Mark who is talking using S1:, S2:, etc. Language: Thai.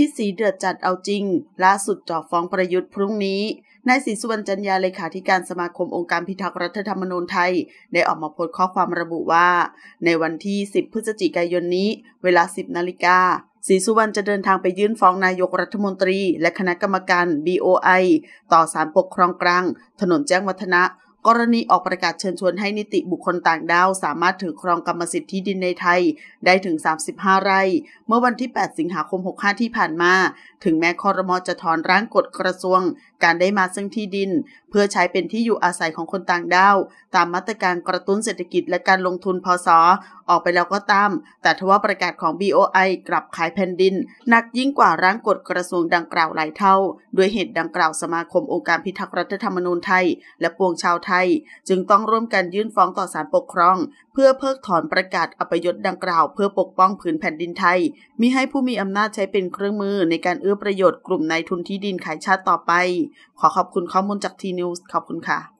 S1: พี่สีเดือดจัดเอาจริงล่าสุดจ่อฟ้องประยุทธ์พรุ่งนี้นายศรีสุวรรณจันยาเลขาธิการสมาคมองค์การพิทักษ์รัฐธรรมนูญไทย ได้ออกมาโพสต์ข้อความระบุว่า ในวันที่ 10 พฤศจิกายนนี้ เวลา 10 นาฬิกาศรีสุวรรณจะเดินทางไปยื่นฟ้องนายกรัฐมนตรี และคณะกรรมการ BOI ต่อศาลปกครองกลาง ถนนแจ้งวัฒนะกรณีออกประกาศเชิญชวนให้นิติบุคคลต่างด้าว สามารถถือครองกรรมสิทธิ์ที่ดินในไทย ได้ถึง 35 ไร่ เมื่อวันที่ 8 สิงหาคม 65 ที่ผ่านมา ถึงแม้คอรมอจะถอนร่างกฎกระทรวง การได้มาซึ่งที่ดิน เพื่อใช้เป็นที่อยู่อาศัยของคนต่างด้าว ตามมาตรการกระตุ้นเศรษฐกิจและการลงทุนพศออกไปแล้วก็ตาม แต่ทว่าประกาศของ BOI กลับขายแผ่นดิน หนักยิ่งกว่าร่างกฎกระทรวงดังกล่าวหลายเท่า ด้วยเหตุดังกล่าวสมาคมองค์การพิทักษ์รัฐธรรมนูญไทย และปวงชาวไทย จึงต้องร่วมกันยื่นฟ้องต่อศาลปกครอง เพื่อเพิกถอนประกาศอปยศดังกล่าวเพื่อปกป้องผืนแผ่นดินไทยมิให้ผู้มีอำนาจใช้เป็นเครื่องมือ ในการเอื้อประโยชน์กลุ่มนายทุนที่ดินขายชาติต่อไป ขอขอบคุณข้อมูลจากทีนิวส์ขอบคุณค่ะ